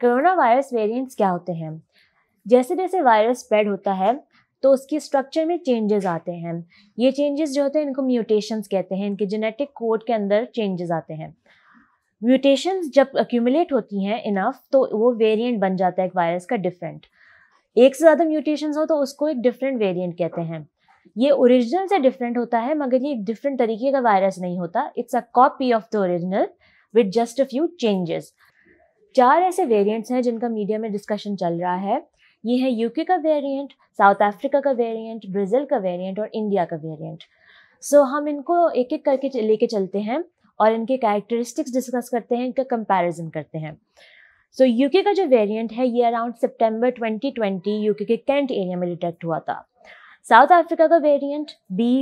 corona virus variants क्या होते हैं जैसे जैसे वायरस स्प्रेड होता है तो उसकी स्ट्रक्चर में चेंजेस आते हैं ये चेंजेस जो होते हैं इनको म्यूटेशंस कहते हैं इनके जेनेटिक कोड के अंदर चेंजेस आते हैं म्यूटेशंस जब अक्यूमुलेट होती हैं इनफ तो वो वेरिएंट बन जाता है एक वायरस का डिफरेंट एक से ज़्यादा म्यूटेशंस हो तो उसको एक डिफरेंट वेरिएंट कहते हैं ये ओरिजिनल से डिफरेंट होता है मगर ये डिफरेंट तरीके का वायरस नहीं होता it's a copy of the original with just a few changes चार ऐसे वेरिएंट्स हैं जिनका मीडिया में डिस्कशन चल रहा है ये है यूके का वेरिएंट साउथ अफ्रीका का वेरिएंट ब्राज़ील का वेरिएंट और इंडिया का वेरिएंट सो so, हम इनको एक एक करके लेके चलते हैं और इनके कैरेक्टरिस्टिक्स डिस्कस करते हैं इनका कंपैरिजन करते हैं सो so, यूके का जो वेरिएंट है ये अराउंड सितंबर 2020 यूके के कैंट एरिया में डिटेक्ट हुआ था साउथ अफ्रीका का वेरिएंट बी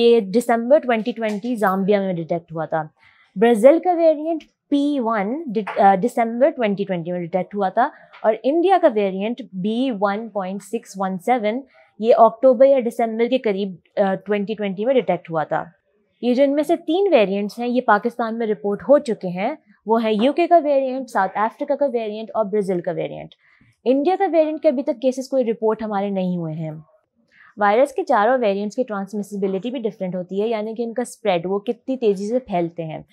ये दिसंबर 2020 जाम्बिया में डिटेक्ट हुआ था ब्राज़ील का वेरिएंट पी वन दिसंबर ट्वेंटी में डिटेक्ट हुआ था और इंडिया का variant B one one point six seven ये अक्टूबर या दिसंबर के करीब ट्वेंटी uh, ट्वेंटी में डिटेक्ट हुआ था ये जो इनमें से तीन वेरिएंट्स हैं ये पाकिस्तान में रिपोर्ट हो चुके हैं वो है यूके का वेरिएंट साउथ अफ्रीका का वेरिएंट और ब्राज़ील का वेरिएंट इंडिया का वेरिएंट के अभी तक केसेस कोई रिपोर्ट हमारे नहीं हुए हैं वायरस के चारों वेरिएंट्स की ट्रांसमिसिबिलिटी भी डिफरेंट होती है यानी कि इनका स्प्रेड वो कितनी तेज़ी से फैलते हैं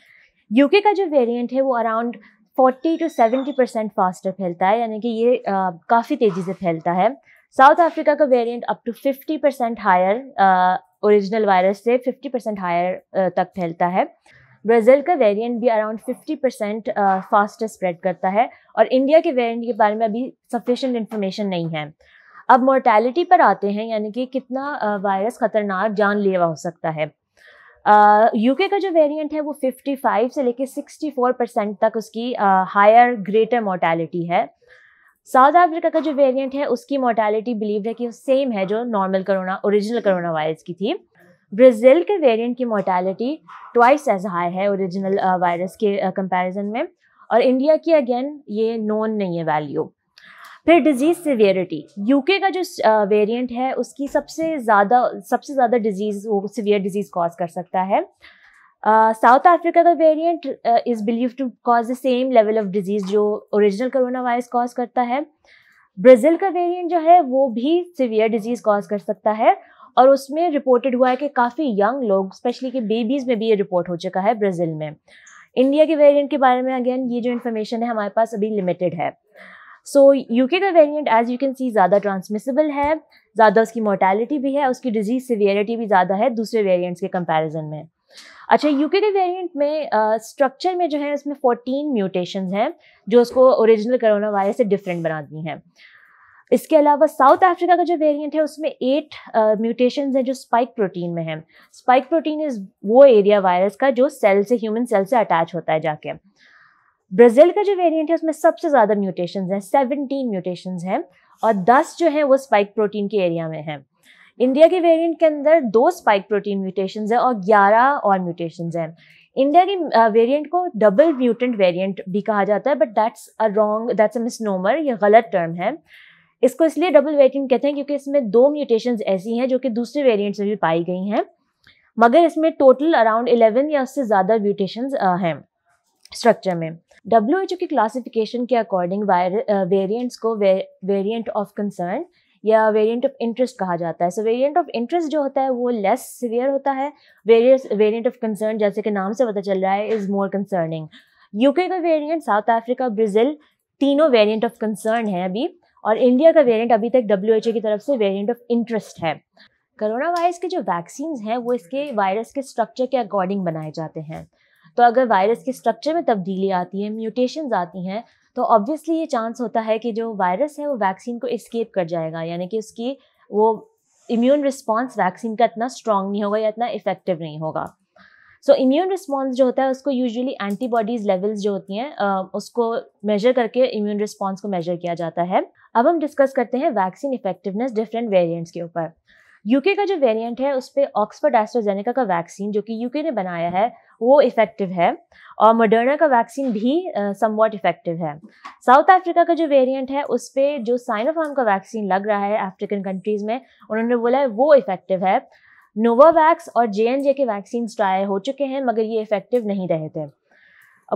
यूके का जो वेरिएंट है वो अराउंड 40 टू 70 परसेंट फास्टर फैलता है यानी कि ये काफ़ी तेज़ी से फैलता है साउथ अफ्रीका का variant up to 50 percent higher original virus से 50 परसेंट हायर तक फैलता है ब्राज़ील का वेरिएंट भी अराउंड 50 परसेंट फास्टर स्प्रेड करता है और इंडिया के वेरिएंट के बारे में अभी सफिशेंट इन्फॉर्मेशन नहीं है अब मोर्टेलिटी पर आते हैं यानी कि कितना वायरस ख़तरनाक जानलेवा हो सकता है यूके uh, का जो वेरिएंट है वो 55 से लेके 64 परसेंट तक उसकी हायर ग्रेटर मोर्टेलिटी है साउथ अफ्रीका का जो वेरिएंट है उसकी मोर्टेलिटी बिलीव है कि सेम है जो normal corona original corona virus की थी ब्राज़ील के वेरिएंट की मोर्टेलिटी ट्वाइस एज हाई है ओरिजिनल वायरस के कंपैरिजन में और इंडिया की अगेन ये नोन नहीं है वैल्यू फिर डिजीज सिवियरिटी यूके का जो वेरिएंट है उसकी सबसे ज़्यादा सबसे ज़्यादा डिजीज़ वो सिवियर डिजीज़ कॉज कर सकता है साउथ अफ्रीका का variant is believe to cause the same level of disease जो ओरिजिनल कोरोना वायरस कॉज करता है ब्राज़ील का वेरिएंट जो है वो भी सिवियर डिजीज़ कॉज कर सकता है और उसमें रिपोर्टेड हुआ है कि काफ़ी यंग लोग स्पेशली कि बेबीज़ में भी ये रिपोर्ट हो चुका है ब्राज़ील में इंडिया के वेरिएंट के बारे में अगेन ये जो इन्फॉर्मेशन है हमारे पास अभी लिमिटेड है सो यूके का variant as you can see ज़्यादा ट्रांसमिसिबल है ज़्यादा उसकी मोर्टेलिटी भी है उसकी डिजीज़ सिवियरिटी भी ज़्यादा है दूसरे वेरियंट्स के कंपेरिजन में अच्छा यूके के वेरिएंट में स्ट्रक्चर uh, में जो है उसमें 14 म्यूटेशन हैं जो उसको ओरिजिनल करोना वायरस से डिफरेंट बनाती हैं इसके अलावा साउथ अफ्रीका का जो वेरिएंट है उसमें एट म्यूटेशन uh, हैं जो स्पाइक प्रोटीन में हैं स्पाइक प्रोटीन इज वो एरिया वायरस का जो सेल से ह्यूमन सेल से अटैच होता है जाके ब्राजील का जो वेरिएंट है उसमें सबसे ज़्यादा म्यूटेशन है सेवनटीन म्यूटेशन हैं और दस जो हैं वो स्पाइक प्रोटीन के एरिया में हैं इंडिया के वेरिएंट के अंदर दो स्पाइक प्रोटीन म्यूटेशन है और ग्यारह और म्यूटेशंस हैं इंडिया के वेरिएंट को डबल म्यूटेंट वेरिएंट भी कहा जाता है but that's a wrong that's a misnomer ये गलत टर्म है इसको इसलिए डबल वेरिएंट कहते हैं क्योंकि इसमें दो म्यूटेशंस ऐसी हैं जो कि दूसरे वेरिएंट्स में भी पाई गई हैं मगर इसमें टोटल अराउंड 11 या उससे ज़्यादा म्यूटेशंस हैं स्ट्रक्चर में डब्ल्यू एच ओ की क्लासिफिकेशन के अकॉर्डिंग वेरियंट्स uh, को वेरियंट ऑफ कंसर्न या वेरियंट ऑफ इंटरेस्ट कहा जाता है सो वेरियंट ऑफ इंटरेस्ट जो होता है वो लेस सीवियर होता है वेरियंट ऑफ कंसर्न जैसे कि नाम से पता चल रहा है इज़ मोर कंसर्निंग यूके का वेरियंट साउथ अफ्रीका ब्राज़ील तीनों वेरियंट ऑफ कंसर्न है अभी और इंडिया का वेरियंट अभी तक डब्ल्यू एच ओ की तरफ से वेरियंट ऑफ इंटरेस्ट है कोरोना वायरस के जो वैक्सीन हैं वो इसके वायरस के स्ट्रक्चर के अकॉर्डिंग बनाए जाते हैं तो अगर वायरस के स्ट्रक्चर में तब्दीली आती है म्यूटेशन आती हैं तो ऑब्वियसली ये चांस होता है कि जो वायरस है वो वैक्सीन को इस्केप कर जाएगा यानी कि उसकी वो इम्यून रिस्पॉन्स वैक्सीन का इतना स्ट्रांग नहीं होगा या इतना इफेक्टिव नहीं होगा सो इम्यून रिस्पॉन्स जो होता है उसको यूजुअली एंटीबॉडीज लेवल्स जो होती हैं उसको मेजर करके इम्यून रिस्पॉन्स को मेजर किया जाता है अब हम डिस्कस करते हैं वैक्सीन इफेक्टिवनेस डिफरेंट वेरियंट्स के ऊपर यूके का जो वेरिएंट है उस पर ऑक्सफर्ड एस्ट्राजेनेका का वैक्सीन जो कि यूके ने बनाया है वो इफ़ेक्टिव है और मडर्ना का वैक्सीन भी समवॉट इफ़ेक्टिव है साउथ अफ्रीका का जो वेरिएंट है उस पर जो साइनोफार्म का वैक्सीन लग रहा है अफ्रीकन कंट्रीज़ में उन्होंने बोला है वो इफ़ेक्टिव है नोवावैक्स और जे एन जे के वैक्सीन ट्राई हो चुके हैं मगर ये इफ़ेक्टिव नहीं रहे थे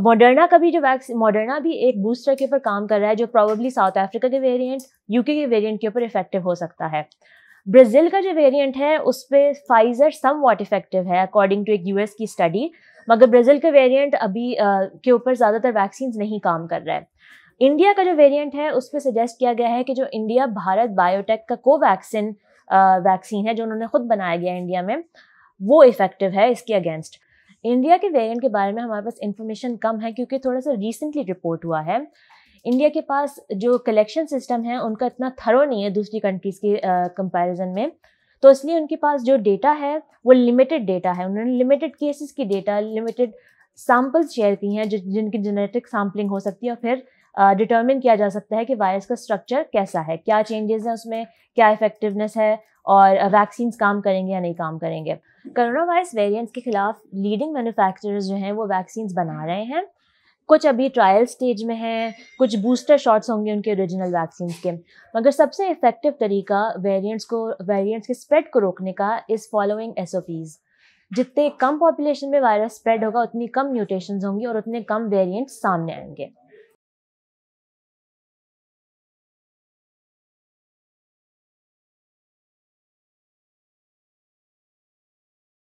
मॉडर्ना का भी जो वैक्सीन मॉडर्ना भी एक बूस्टर के ऊपर काम कर रहा है जो प्रॉबली साउथ अफ्रीका के वेरिएंट यूके के वेरिएंट के ऊपर इफेक्टिव हो सकता है ब्राज़ील का जो वेरिएंट है उस पर फाइजर सम वॉट इफेक्टिव है अकॉर्डिंग टू एक यूएस की स्टडी मगर ब्राज़ील का वेरिएंट अभी आ, के ऊपर ज़्यादातर वैक्सीन नहीं काम कर रहा है इंडिया का जो वेरिएंट है उस पर सजेस्ट किया गया है कि जो इंडिया भारत बायोटेक का कोवैक्सिन वैक्सीन है जो उन्होंने खुद बनाया गया इंडिया में वो इफ़ेक्टिव है इसके अगेंस्ट इंडिया के वेरिएंट के बारे में हमारे पास इन्फॉर्मेशन कम है क्योंकि थोड़ा सा रिसेंटली रिपोर्ट हुआ है इंडिया के पास जो कलेक्शन सिस्टम है उनका इतना थरो नहीं है दूसरी कंट्रीज़ के कंपैरिजन में तो इसलिए उनके पास जो डेटा है वो लिमिटेड डेटा है उन्होंने लिमिटेड केसेस की डेटा लिमिटेड सैम्पल्स शेयर की हैं जो जिनकी जेनेटिक सैम्पलिंग हो सकती है और फिर डिटर्मिन किया जा सकता है कि वायरस का स्ट्रक्चर कैसा है क्या चेंजेस हैं उसमें क्या इफेक्टिवनेस है और वैक्सीन काम करेंगे या नहीं काम करेंगे कोरोना वायरस वेरियंट के खिलाफ लीडिंग मैन्युफैक्चरर्स जो हैं वो वैक्सीन बना रहे हैं कुछ अभी ट्रायल स्टेज में हैं कुछ बूस्टर शॉट्स होंगे उनके ओरिजिनल वैक्सीन के मगर सबसे इफेक्टिव तरीका वेरिएंट्स को वेरिएंट्स के स्प्रेड को रोकने का इज़ फॉलोइंग एस जितने कम पॉपुलेशन में वायरस स्प्रेड होगा उतनी कम म्यूटेशन होंगी और उतने कम वेरियंट्स सामने आएंगे